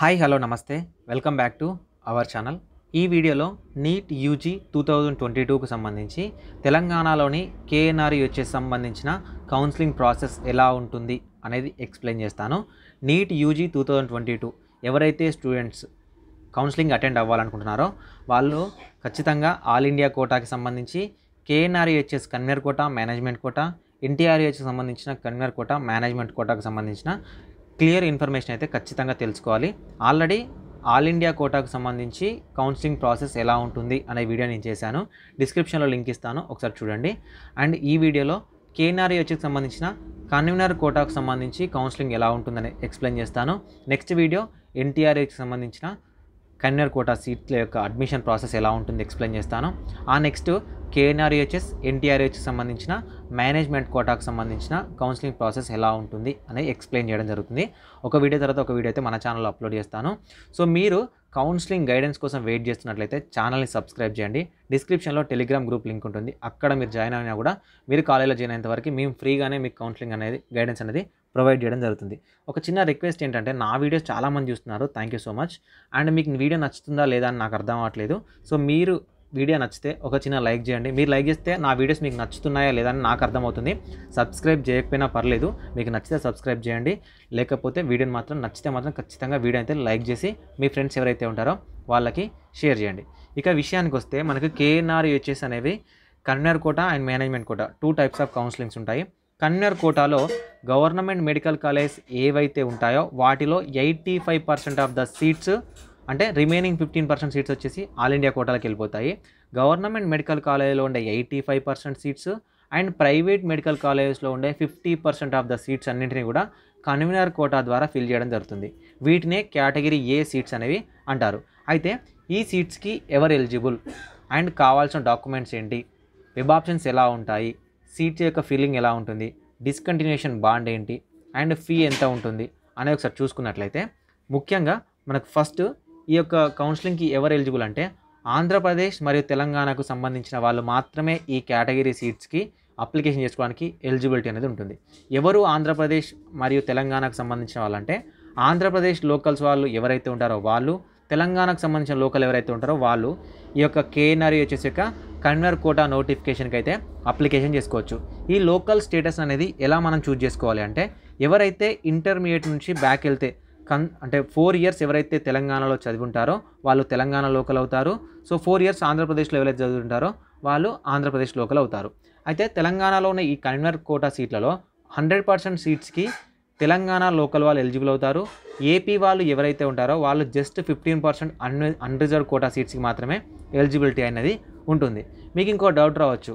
hi hello నమస్తే welcome back to our channel ఈ వీడియోలో NEET UG two thousand twenty టూకు సంబంధించి తెలంగాణలోని కేఎన్ఆర్ యూచెస్ సంబంధించిన కౌన్సిలింగ్ ప్రాసెస్ ఎలా ఉంటుంది అనేది ఎక్స్ప్లెయిన్ చేస్తాను NEET UG two thousand twenty two ఎవరైతే స్టూడెంట్స్ కౌన్సిలింగ్ అటెండ్ అవ్వాలనుకుంటున్నారో వాళ్ళు ఖచ్చితంగా ఆల్ ఇండియా కోటాకి సంబంధించి KNRUHS convener quota management quota ఎన్టీఆర్యుహెచ్కి సంబంధించిన కన్వీనర్ కోట మేనేజ్మెంట్ కోటాకు సంబంధించిన క్లియర్ ఇన్ఫర్మేషన్ అయితే ఖచ్చితంగా తెలుసుకోవాలి ఆల్రెడీ ఆల్ ఇండియా కోటాకు సంబంధించి కౌన్సిలింగ్ ప్రాసెస్ ఎలా ఉంటుంది అనే వీడియో నేను చేశాను డిస్క్రిప్షన్లో లింక్ ఇస్తాను ఒకసారి చూడండి అండ్ ఈ వీడియోలో కేఎన్ఆర్ఏహెచ్కి సంబంధించిన కన్వీనర్ కోటాకు సంబంధించి కౌన్సిలింగ్ ఎలా ఉంటుందని ఎక్స్ప్లెయిన్ చేస్తాను నెక్స్ట్ వీడియో ఎన్టీఆర్ఏకి సంబంధించిన కన్వీనర్ కోటా సీట్ల యొక్క అడ్మిషన్ ప్రాసెస్ ఎలా ఉంటుంది ఎక్స్ప్లెయిన్ చేస్తాను ఆ నెక్స్ట్ కేఎన్ఆర్హెచ్ఎస్ ఎన్టీఆర్యుహెచ్కి e e సంబంధించిన మేనేజ్మెంట్ కోటాకు సంబంధించిన కౌన్సిలింగ్ ప్రాసెస్ ఎలా ఉంటుంది అనేది ఎక్స్ప్లెయిన్ చేయడం జరుగుతుంది ఒక వీడియో తర్వాత ఒక వీడియో అయితే మన ఛానల్లో అప్లోడ్ చేస్తాను సో మీరు కౌన్సిలింగ్ గైడెన్స్ కోసం వెయిట్ చేస్తున్నట్లయితే ఛానల్ని సబ్స్క్రైబ్ చేయండి డిస్క్రిప్షన్లో టెలిగ్రామ్ గ్రూప్ లింక్ ఉంటుంది అక్కడ మీరు జాయిన్ అయినా కూడా మీరు కాలేజీలో జాయిన్ అయినంత వరకు మేము ఫ్రీగానే మీకు కౌన్సిలింగ్ అనేది గైడెన్స్ అనేది ప్రొవైడ్ చేయడం జరుగుతుంది ఒక చిన్న రిక్వెస్ట్ ఏంటంటే నా వీడియోస్ చాలామంది చూస్తున్నారు thank you so much and మీకు వీడియో నచ్చుతుందా లేదా అని నాకు అర్థం అవ్వట్లేదు సో మీరు వీడియో నచ్చితే ఒక చిన్న లైక్ చేయండి మీరు లైక్ చేస్తే నా వీడియోస్ మీకు నచ్చుతున్నాయా లేదని నాకు అర్థమవుతుంది సబ్స్క్రైబ్ చేయకపోయినా పర్లేదు మీకు నచ్చితే సబ్స్క్రైబ్ చేయండి లేకపోతే వీడియోని మాత్రం నచ్చితే మాత్రం ఖచ్చితంగా వీడియో అయితే లైక్ చేసి మీ ఫ్రెండ్స్ ఎవరైతే ఉంటారో వాళ్ళకి షేర్ చేయండి ఇక విషయానికి వస్తే మనకు కేఎన్ఆర్ యూచెస్ అనేవి convener quota and management quota two types of counsellings ఉంటాయి కన్వీనర్ కోటాలో గవర్నమెంట్ మెడికల్ కాలేజ్ ఏవైతే ఉంటాయో వాటిలో eighty five percent of the seats అంటే రిమైనింగ్ ఫిఫ్టీన్ పర్సెంట్ సీట్స్ వచ్చేసి ఆల్ ఇండియా కోటాలకు వెళ్ళిపోతాయి గవర్నమెంట్ మెడికల్ కాలేజీలో ఉండే eighty five percent seats and private medical కాలేజెస్లో ఉండే fifty percent of the seats అన్నింటినీ కూడా కన్వీనర్ కోటా ద్వారా ఫిల్ చేయడం జరుగుతుంది వీటినే కేటగిరీ ఏ సీట్స్ అనేవి అంటారు అయితే ఈ సీట్స్కి ఎవరు ఎలిజిబుల్ అండ్ కావాల్సిన డాక్యుమెంట్స్ ఏంటి వెబ్ ఆప్షన్స్ ఎలా ఉంటాయి సీట్స్ యొక్క ఫీలింగ్ ఎలా ఉంటుంది డిస్కంటిన్యూషన్ బాండ్ ఏంటి అండ్ ఫీ ఎంత ఉంటుంది అనేది ఒకసారి చూసుకున్నట్లయితే ముఖ్యంగా మనకు ఫస్ట్ ఈ యొక్క కౌన్సిలింగ్కి ఎవరు ఎలిజిబుల్ అంటే ఆంధ్రప్రదేశ్ మరియు తెలంగాణకు సంబంధించిన వాళ్ళు మాత్రమే ఈ కేటగిరీ సీట్స్కి అప్లికేషన్ చేసుకోవడానికి ఎలిజిబిలిటీ అనేది ఉంటుంది ఎవరు ఆంధ్రప్రదేశ్ మరియు తెలంగాణకు సంబంధించిన వాళ్ళంటే ఆంధ్రప్రదేశ్ లోకల్స్ వాళ్ళు ఎవరైతే ఉంటారో వాళ్ళు తెలంగాణకు సంబంధించిన లోకల్ ఎవరైతే ఉంటారో వాళ్ళు ఈ యొక్క కేఎన్ఆర్ వచ్చేసి e యొక్క కన్వర్ కోటా నోటిఫికేషన్కి అయితే అప్లికేషన్ చేసుకోవచ్చు ఈ లోకల్ స్టేటస్ అనేది ఎలా మనం చూజ్ చేసుకోవాలి అంటే ఎవరైతే ఇంటర్మీడియట్ నుంచి బ్యాక్ వెళ్తే కన్ అంటే ఫోర్ ఇయర్స్ ఎవరైతే తెలంగాణలో చదివి ఉంటారో వాళ్ళు తెలంగాణ లోకల్ అవుతారు సో ఫోర్ ఇయర్స్ ఆంధ్రప్రదేశ్లో ఎవరైతే చదువుతుంటారో వాళ్ళు ఆంధ్రప్రదేశ్ లోకల్ అవుతారు అయితే తెలంగాణలో ఉన్న ఈ కన్వీనర్ కోటా సీట్లలో హండ్రెడ్ పర్సెంట్ సీట్స్కి తెలంగాణ లోకల్ వాళ్ళు ఎలిజిబుల్ అవుతారు ఏపీ వాళ్ళు ఎవరైతే ఉంటారో వాళ్ళు just fifteen percent un unreserved quota సీట్స్కి మాత్రమే ఎలిజిబిలిటీ అనేది ఉంటుంది మీకు ఇంకో డౌట్ రావచ్చు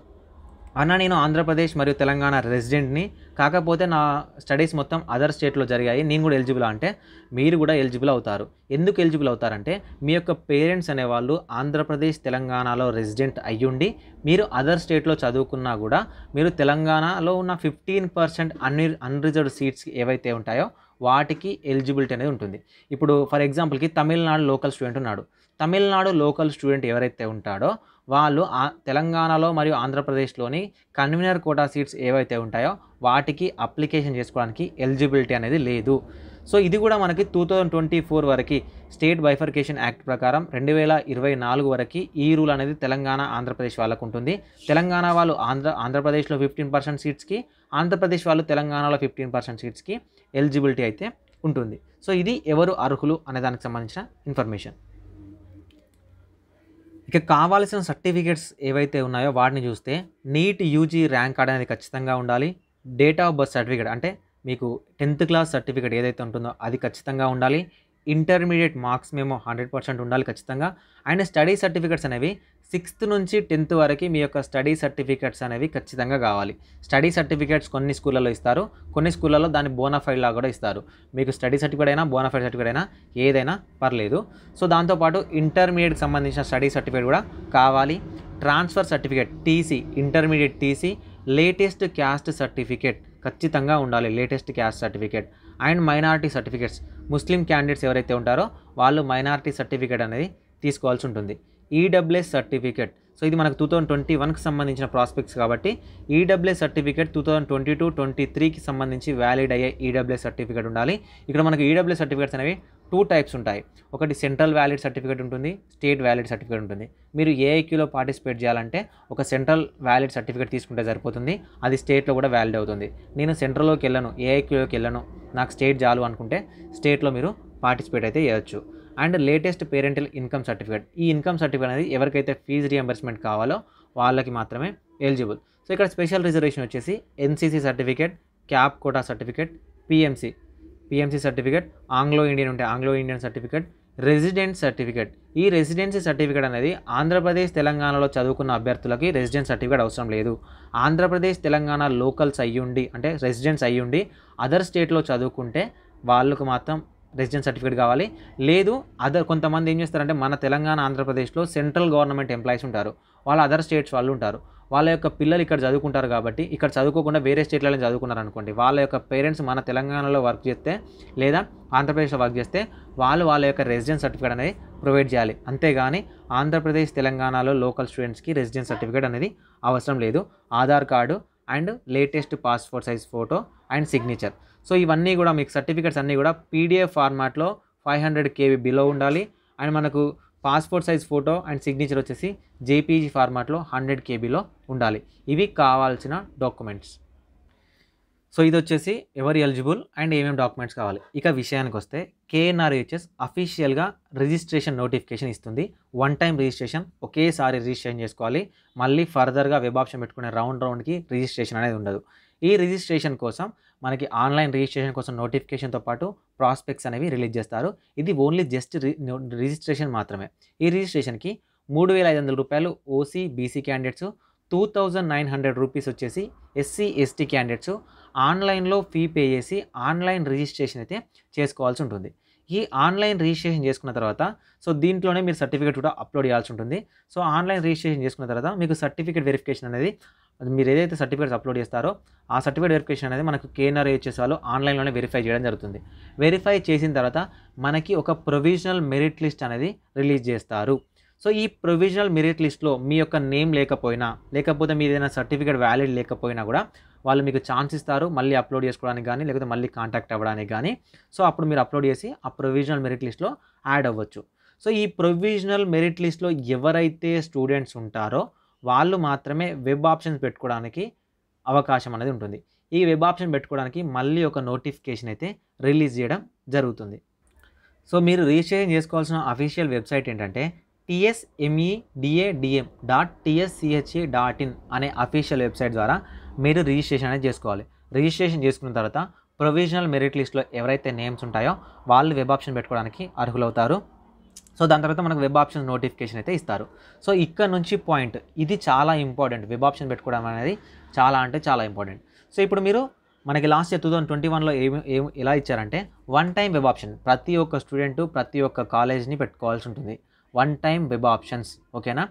అన్న నేను ఆంధ్రప్రదేశ్ మరియు తెలంగాణ రెసిడెంట్ని కాకపోతే నా స్టడీస్ మొత్తం అదర్ స్టేట్లో జరిగాయి నేను కూడా ఎలిజిబుల్ అంటే మీరు కూడా ఎలిజిబుల్ అవుతారు ఎందుకు ఎలిజిబుల్ అవుతారంటే మీ యొక్క పేరెంట్స్ అనేవాళ్ళు ఆంధ్రప్రదేశ్ తెలంగాణలో రెసిడెంట్ అయ్యుండి మీరు అదర్ స్టేట్లో చదువుకున్నా కూడా మీరు తెలంగాణలో ఉన్న ఫిఫ్టీన్ పర్సెంట్ అన్ని అన్రిజర్వ్డ్ సీట్స్ ఏవైతే ఉంటాయో వాటికి ఎలిజిబిలిటీ అనేది ఉంటుంది ఇప్పుడు ఫర్ ఎగ్జాంపుల్కి తమిళనాడు లోకల్ స్టూడెంట్ ఉన్నాడు తమిళనాడు లోకల్ స్టూడెంట్ ఎవరైతే ఉంటాడో వాళ్ళు తెలంగాణలో మరియు ఆంధ్రప్రదేశ్లోని కన్వీనర్ కోటా సీట్స్ ఏవైతే ఉంటాయో వాటికి అప్లికేషన్ చేసుకోవడానికి ఎలిజిబిలిటీ అనేది లేదు సో ఇది కూడా మనకి టూ థౌజండ్ ట్వంటీ ఫోర్ వరకు స్టేట్ బైఫర్కేషన్ యాక్ట్ ప్రకారం రెండు వేల ఇరవై నాలుగు వరకు ఈ రూల్ అనేది తెలంగాణ ఆంధ్రప్రదేశ్ వాళ్ళకు ఉంటుంది తెలంగాణ వాళ్ళు ఆంధ్ర ఆంధ్రప్రదేశ్లో ఫిఫ్టీన్ పర్సెంట్ సీట్స్కి ఆంధ్రప్రదేశ్ వాళ్ళు తెలంగాణలో ఫిఫ్టీన్ పర్సెంట్ సీట్స్కి ఎలిజిబిలిటీ అయితే ఉంటుంది సో ఇది ఎవరు అర్హులు అనే దానికి సంబంధించిన ఇన్ఫర్మేషన్ ఇక కావాల్సిన సర్టిఫికేట్స్ ఏవైతే ఉన్నాయో వాటిని చూస్తే నీట్ యూజీ ర్యాంక్ కార్డ్ అనేది ఖచ్చితంగా ఉండాలి డేట్ ఆఫ్ బర్త్ సర్టిఫికేట్ అంటే మీకు టెన్త్ క్లాస్ సర్టిఫికేట్ ఏదైతే ఉంటుందో అది ఖచ్చితంగా ఉండాలి ఇంటర్మీడియట్ మార్క్స్ మేము హండ్రెడ్ పర్సెంట్ ఉండాలి ఖచ్చితంగా అండ్ స్టడీ సర్టిఫికెట్స్ అనేవి సిక్స్త్ నుంచి టెన్త్ వరకు మీ యొక్క స్టడీ సర్టిఫికెట్స్ అనేవి ఖచ్చితంగా కావాలి స్టడీ సర్టిఫికేట్స్ కొన్ని స్కూళ్ళలో ఇస్తారు కొన్ని స్కూళ్ళలో దాన్ని బోనాఫైడ్లా కూడా ఇస్తారు మీకు స్టడీ సర్టిఫికేట్ అయినా బోనాఫైడ్ సర్టిఫికేట్ అయినా ఏదైనా పర్లేదు సో దాంతోపాటు ఇంటర్మీడియట్కి సంబంధించిన స్టడీ సర్టిఫికేట్ కూడా కావాలి transfer certificate TC intermediate TC latest caste certificate ఖచ్చితంగా ఉండాలి latest caste certificate and minority certificates Muslim candidates ఎవరైతే ఉంటారో వాళ్ళు మైనారిటీ సర్టిఫికేట్ అనేది తీసుకోవాల్సి ఉంటుంది ఈడబ్ల్యూఎస్ e సర్టిఫికేట్ సో ఇది మనకు టూ థౌజండ్ ట్వంటీ వన్కి సంబంధించిన ప్రాస్పెక్ట్స్ కాబట్టి EWS e certificate two thousand twenty two twenty త్రీకి సంబంధించి వ్యాలిడ్ అయ్యే ఈడబ్ల్యూఎస్ e సర్టిఫికేట్ ఉండాలి ఇక్కడ మనకు ఈడబ్ల్యూఎస్ సర్టిఫికేట్స్ అనేవి టూ టైప్స్ ఉంటాయి ఒకటి సెంట్రల్ వ్యాలిడ్ సర్టిఫికేట్ ఉంటుంది స్టేట్ వ్యాలిడ్ సర్టిఫికేట్ ఉంటుంది మీరు ఏఐక్యూలో పార్టిసిపేట్ చేయాలంటే ఒక సెంట్రల్ వ్యాలిడ్ సర్టిఫికేట్ తీసుకుంటే సరిపోతుంది అది స్టేట్లో కూడా వ్యాలిడ్ అవుతుంది నేను సెంట్రల్లోకి వెళ్ళను ఏఐక్యూలోకి వెళ్ళను నాకు స్టేట్ చాలు అనుకుంటే స్టేట్లో మీరు పార్టిసిపేట్ అయితే చేయొచ్చు and latest parental income certificate ఈ ఇన్కమ్ సర్టిఫికేట్ అనేది ఎవరికైతే ఫీజు రియంబర్స్మెంట్ కావాలో వాళ్ళకి మాత్రమే ఎలిజిబుల్ సో ఇక్కడ స్పెషల్ రిజర్వేషన్ వచ్చేసి NCC certificate CAP quota certificate PMC PMC certificate Anglo Indian ఉంటే Anglo Indian certificate resident certificate ఈ రెసిడెన్సీ సర్టిఫికేట్ అనేది ఆంధ్రప్రదేశ్ తెలంగాణలో చదువుకున్న అభ్యర్థులకి రెసిడెంట్ సర్టిఫికేట్ అవసరం లేదు ఆంధ్రప్రదేశ్ తెలంగాణ లోకల్స్ అయ్యుండి అంటే రెసిడెంట్స్ అయ్యుండి అదర్ స్టేట్లో చదువుకుంటే వాళ్ళకు మాత్రం రెసిడెంట్ సర్టిఫికేట్ కావాలి లేదు అదర్ కొంతమంది ఏం చేస్తారంటే మన తెలంగాణ ఆంధ్రప్రదేశ్లో సెంట్రల్ గవర్నమెంట్ ఎంప్లాయీస్ ఉంటారు వాళ్ళు అదర్ స్టేట్స్ వాళ్ళు ఉంటారు వాళ్ళ యొక్క పిల్లలు ఇక్కడ చదువుకుంటారు కాబట్టి ఇక్కడ చదువుకోకుండా వేరే స్టేట్లలో చదువుకున్నారు అనుకోండి వాళ్ళ యొక్క పేరెంట్స్ మన తెలంగాణలో వర్క్ చేస్తే లేదా ఆంధ్రప్రదేశ్లో వర్క్ చేస్తే వాళ్ళు వాళ్ళ యొక్క రెసిడెన్స్ సర్టిఫికేట్ అనేది ప్రొవైడ్ చేయాలి అంతేగాని ఆంధ్రప్రదేశ్ తెలంగాణలో లోకల్ స్టూడెంట్స్కి రెసిడెన్స్ సర్టిఫికేట్ అనేది అవసరం లేదు Aadhaar card and latest passport size photo and signature so ఇవన్నీ కూడా మీకు సర్టిఫికేట్స్ అన్నీ కూడా పీడిఎఫ్ ఫార్మాట్లో ఫైవ్ హండ్రెడ్ కేవీ బిలో ఉండాలి అండ్ మనకు passport size photo and signature వచ్చేసి జేపీజీ ఫార్మాట్లో హండ్రెడ్ కేబీలో ఉండాలి ఇవి కావాల్సిన డాక్యుమెంట్స్ సో ఇది వచ్చేసి ఎవరు ఎలిజిబుల్ అండ్ ఏమేమి డాక్యుమెంట్స్ కావాలి ఇక విషయానికి వస్తే కేఎన్ఆర్హెచ్ఎస్ అఫీషియల్గా రిజిస్ట్రేషన్ నోటిఫికేషన్ ఇస్తుంది వన్ టైం రిజిస్ట్రేషన్ ఒకేసారి రిజిస్ట్రేషన్ చేసుకోవాలి మళ్ళీ ఫర్దర్గా వెబ్ ఆప్షన్ పెట్టుకునే రౌండ్ రౌండ్కి రిజిస్ట్రేషన్ అనేది ఉండదు ఈ రిజిస్ట్రేషన్ కోసం మనకి ఆన్లైన్ రిజిస్ట్రేషన్ కోసం నోటిఫికేషన్తో పాటు ప్రాస్పెక్ట్స్ అనేవి రిలీజ్ చేస్తారు ఇది ఓన్లీ జస్ట్ రిజిస్ట్రేషన్ మాత్రమే ఈ రిజిస్ట్రేషన్కి మూడు వేల ఐదు వందల రూపాయలు OC BC candidates two thousand nine hundred rupees వచ్చేసి ఎస్సీ ఎస్టీ క్యాండిడేట్స్ ఆన్లైన్లో ఫీ పే చేసి ఆన్లైన్ రిజిస్ట్రేషన్ అయితే చేసుకోవాల్సి ఉంటుంది ఈ ఆన్లైన్ రిజిస్ట్రేషన్ చేసుకున్న తర్వాత సో దీంట్లోనే మీరు సర్టిఫికేట్ కూడా అప్లోడ్ చేయాల్సి ఉంటుంది సో ఆన్లైన్ రిజిస్ట్రేషన్ చేసుకున్న తర్వాత మీకు సర్టిఫికేట్ వెరిఫికేషన్ అనేది అది మీరు ఏదైతే సర్టిఫికేట్స్ అప్లోడ్ చేస్తారో ఆ సర్టిఫికేట్ వెరిఫికేషన్ అనేది మనకు కేఎన్ఆర్ హెచ్ఎస్ వాళ్ళు ఆన్లైన్లోనే వెరిఫై చేయడం జరుగుతుంది వెరిఫై చేసిన తర్వాత మనకి ఒక ప్రొవిజనల్ మెరిట్ లిస్ట్ అనేది రిలీజ్ చేస్తారు సో ఈ ప్రొవిజనల్ మెరిట్ లిస్ట్లో మీ యొక్క నేమ్ లేకపోయినా లేకపోతే మీ ఏదైనా సర్టిఫికేట్ వ్యాలిడ్ లేకపోయినా కూడా వాళ్ళు మీకు ఛాన్స్ ఇస్తారు మళ్ళీ అప్లోడ్ చేసుకోవడానికి కానీ లేకపోతే మళ్ళీ కాంటాక్ట్ అవ్వడానికి కానీ సో అప్పుడు మీరు అప్లోడ్ చేసి ఆ ప్రొవిజనల్ మెరిట్ లిస్ట్లో యాడ్ అవ్వచ్చు సో ఈ ప్రొవిజనల్ మెరిట్ లిస్ట్లో ఎవరైతే స్టూడెంట్స్ ఉంటారో వాళ్ళు మాత్రమే వెబ్ ఆప్షన్స్ పెట్టుకోవడానికి అవకాశం అనేది ఉంటుంది ఈ వెబ్ ఆప్షన్ పెట్టుకోవడానికి మళ్ళీ ఒక నోటిఫికేషన్ అయితే రిలీజ్ చేయడం జరుగుతుంది సో మీరు రిజిస్ట్రేషన్ చేసుకోవాల్సిన అఫీషియల్ వెబ్సైట్ ఏంటంటే TSMEDADM e dot TSCHA dot in అనే అఫీషియల్ వెబ్సైట్ ద్వారా మీరు రిజిస్ట్రేషన్ అనేది చేసుకోవాలి రిజిస్ట్రేషన్ చేసుకున్న తర్వాత ప్రొవిజనల్ మెరిట్ లిస్ట్లో ఎవరైతే నేమ్స్ ఉంటాయో వాళ్ళు వెబ్ ఆప్షన్ పెట్టుకోవడానికి అర్హులవుతారు సో దాని తర్వాత మనకు వెబ్ ఆప్షన్స్ నోటిఫికేషన్ అయితే ఇస్తారు సో ఇక్కడ నుంచి పాయింట్ ఇది చాలా ఇంపార్టెంట్ వెబ్ ఆప్షన్ పెట్టుకోవడం అనేది చాలా అంటే చాలా ఇంపార్టెంట్ సో ఇప్పుడు మీరు మనకి last year two thousand twenty వన్లో ఏమి ఏమి ఎలా ఇచ్చారంటే వన్ టైం వెబ్ ఆప్షన్ ప్రతి ఒక్క స్టూడెంట్ ప్రతి ఒక్క కాలేజ్ని పెట్టుకోవాల్సి ఉంటుంది వన్ టైం వెబ్ ఆప్షన్స్ ఓకేనా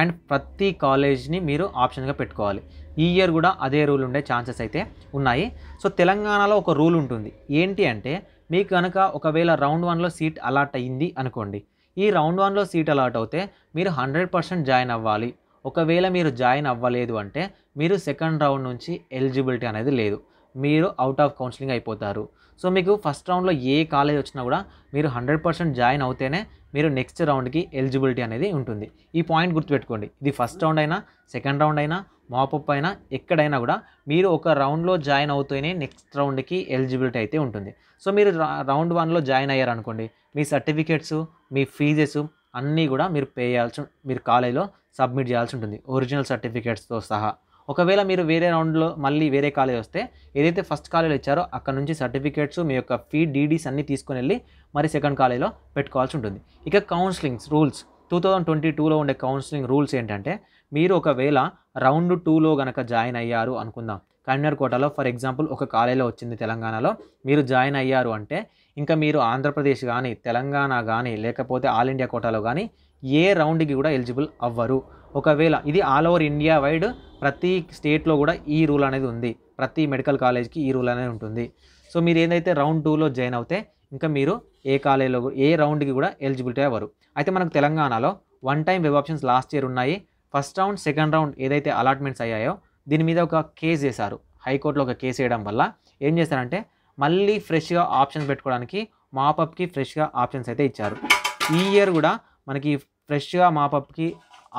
అండ్ ప్రతి కాలేజ్ని మీరు ఆప్షన్గా పెట్టుకోవాలి ఈ ఇయర్ కూడా అదే రూల్ ఉండే ఛాన్సెస్ అయితే ఉన్నాయి సో తెలంగాణలో ఒక రూల్ ఉంటుంది ఏంటి అంటే మీకు కనుక ఒకవేళ రౌండ్ వన్లో సీట్ అలాట్ అయ్యింది అనుకోండి ఈ రౌండ్ వన్లో సీట్ అలాట్ అవుతే మీరు హండ్రెడ్ పర్సెంట్ జాయిన్ అవ్వాలి ఒకవేళ మీరు జాయిన్ అవ్వలేదు అంటే మీరు సెకండ్ రౌండ్ నుంచి ఎలిజిబిలిటీ అనేది లేదు మీరు అవుట్ ఆఫ్ కౌన్సిలింగ్ అయిపోతారు సో మీకు ఫస్ట్ రౌండ్లో ఏ కాలేజ్ వచ్చినా కూడా మీరు హండ్రెడ్ పర్సెంట్ జాయిన్ అవుతేనే మీరు నెక్స్ట్ రౌండ్కి ఎలిజిబిలిటీ అనేది ఉంటుంది ఈ పాయింట్ గుర్తుపెట్టుకోండి ఇది ఫస్ట్ రౌండ్ అయినా సెకండ్ రౌండ్ అయినా మాపప్ అయినా ఎక్కడైనా కూడా మీరు ఒక రౌండ్లో జాయిన్ అవుతూనే నెక్స్ట్ రౌండ్కి ఎలిజిబిలిటీ అయితే ఉంటుంది సో మీరు రౌండ్ వన్లో జాయిన్ అయ్యారనుకోండి మీ సర్టిఫికేట్స్ మీ ఫీజెస్ అన్నీ కూడా మీరు పే చేయాల్సి మీరు కాలేజీలో సబ్మిట్ చేయాల్సి ఉంటుంది ఒరిజినల్ సర్టిఫికేట్స్తో సహా ఒకవేళ మీరు వేరే రౌండ్లో మళ్ళీ వేరే కాలేజ్ వస్తే ఏదైతే ఫస్ట్ కాలేజీలో ఇచ్చారో అక్కడ నుంచి సర్టిఫికేట్స్ మీ యొక్క ఫీ డీడీస్ అన్నీ తీసుకుని వెళ్ళి మరి సెకండ్ కాలేజ్లో పెట్టుకోవాల్సి ఉంటుంది ఇక counsellings rules two thousand twenty టూలో ఉండే కౌన్సిలింగ్ రూల్స్ ఏంటంటే మీరు ఒకవేళ రౌండ్ టూలో కనుక జాయిన్ అయ్యారు అనుకుందాం కరీంనగర్ కోటలో ఫర్ ఎగ్జాంపుల్ ఒక కాలేజీలో వచ్చింది తెలంగాణలో మీరు జాయిన్ అయ్యారు అంటే ఇంకా మీరు ఆంధ్రప్రదేశ్ కానీ తెలంగాణ కానీ లేకపోతే ఆల్ ఇండియా కోటాలో కానీ ఏ రౌండ్కి కూడా ఎలిజిబుల్ అవ్వరు ఒకవేళ ఇది ఆల్ ఓవర్ ఇండియా వైడ్ ప్రతి స్టేట్లో కూడా ఈ రూల్ అనేది ఉంది ప్రతి మెడికల్ కాలేజ్కి ఈ రూల్ అనేది ఉంటుంది సో మీరు ఏదైతే రౌండ్ టూలో జాయిన్ అవుతే ఇంకా మీరు ఏ కాలేజీలో ఏ రౌండ్కి కూడా ఎలిజిబిలిటీ అవ్వరు అయితే మనకు తెలంగాణలో one time web options last year ఉన్నాయి ఫస్ట్ రౌండ్ సెకండ్ రౌండ్ ఏదైతే అలాట్మెంట్స్ అయ్యాయో దీని మీద ఒక కేసు చేశారు హైకోర్టులో ఒక కేసు వేయడం వల్ల ఏం చేశారంటే మళ్ళీ ఫ్రెష్గా ఆప్షన్స్ పెట్టుకోవడానికి మాపప్కి ఫ్రెష్గా ఆప్షన్స్ అయితే ఇచ్చారు ఈ ఇయర్ కూడా మనకి ఫ్రెష్గా మాపప్కి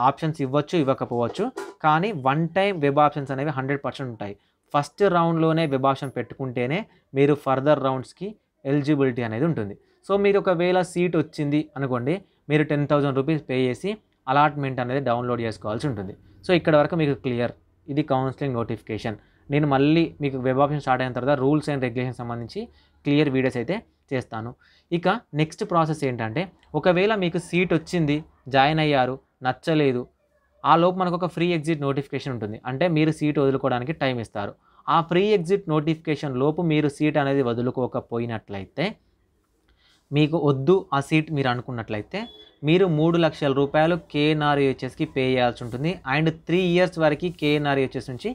ఆప్షన్స్ ఇవ్వచ్చు ఇవ్వకపోవచ్చు కానీ వన్ టైం వెబ్ ఆప్షన్స్ అనేవి హండ్రెడ్ పర్సెంట్ ఉంటాయి ఫస్ట్ రౌండ్లోనే వెబ్ ఆప్షన్ పెట్టుకుంటేనే మీరు ఫర్దర్ రౌండ్స్కి ఎలిజిబిలిటీ అనేది ఉంటుంది సో మీరు ఒకవేళ సీట్ వచ్చింది అనుకోండి మీరు టెన్ థౌజండ్ రూపీస్ పే చేసి అలాట్మెంట్ అనేది డౌన్లోడ్ చేసుకోవాల్సి ఉంటుంది సో ఇక్కడ వరకు మీకు క్లియర్ ఇది కౌన్సిలింగ్ నోటిఫికేషన్ నేను మళ్ళీ మీకు వెబ్ ఆప్షన్ స్టార్ట్ అయిన తర్వాత రూల్స్ అండ్ రెగ్యులేషన్ సంబంధించి క్లియర్ వీడియోస్ అయితే చేస్తాను ఇక నెక్స్ట్ ప్రాసెస్ ఏంటంటే ఒకవేళ మీకు సీట్ వచ్చింది జాయిన్ అయ్యారు నచ్చలేదు ఆ లోపు మనకు ఒక ఫ్రీ ఎగ్జిట్ నోటిఫికేషన్ ఉంటుంది అంటే మీరు సీట్ వదులుకోవడానికి టైం ఇస్తారు ఆ ఫ్రీ ఎగ్జిట్ నోటిఫికేషన్ లోపు మీరు సీట్ అనేది వదులుకోకపోయినట్లయితే మీకు వద్దు ఆ సీట్ మీరు అనుకున్నట్లయితే మీరు మూడు లక్షల రూపాయలు కేఎన్ఆర్యుహెచ్ఎస్కి పే చేయాల్సి ఉంటుంది అండ్ త్రీ ఇయర్స్ వరకు కేఎన్ఆర్యుహెచ్ఎస్ నుంచి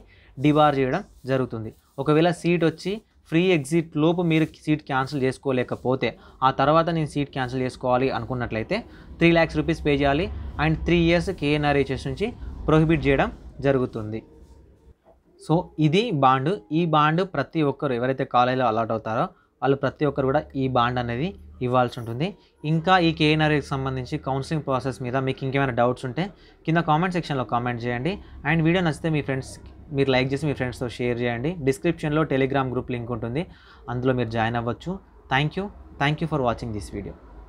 డివార్ చేయడం జరుగుతుంది ఒకవేళ సీట్ వచ్చి ఫ్రీ ఎగ్జిట్ లోపు మీరు సీట్ క్యాన్సిల్ చేసుకోలేకపోతే ఆ తర్వాత నేను సీట్ క్యాన్సిల్ చేసుకోవాలి అనుకున్నట్లయితే త్రీ ల్యాక్స్ రూపీస్ పే చేయాలి అండ్ త్రీ ఇయర్స్ కేఎన్ఆర్హెచ్ఎస్ నుంచి ప్రొహిబిట్ చేయడం జరుగుతుంది సో ఇది బాండ్ ఈ బాండ్ ప్రతి ఒక్కరు ఎవరైతే కాలేజీలో అలాట్ అవుతారో వాళ్ళు ప్రతి ఒక్కరు కూడా ఈ బాండ్ అనేది ఇవ్వాల్సి ఉంటుంది ఇంకా ఈ కేఎన్ఆర్ఏకి సంబంధించి కౌన్సిలింగ్ ప్రాసెస్ మీద మీకు ఇంకేమైనా డౌట్స్ ఉంటే కింద కామెంట్ సెక్షన్లో కామెంట్ చేయండి అండ్ వీడియో నచ్చితే మీ ఫ్రెండ్స్ మీరు లైక్ చేసి మీ ఫ్రెండ్స్తో షేర్ చేయండి డిస్క్రిప్షన్లో టెలిగ్రామ్ గ్రూప్ లింక్ ఉంటుంది అందులో మీరు జాయిన్ అవ్వచ్చు thank you thank you for watching this video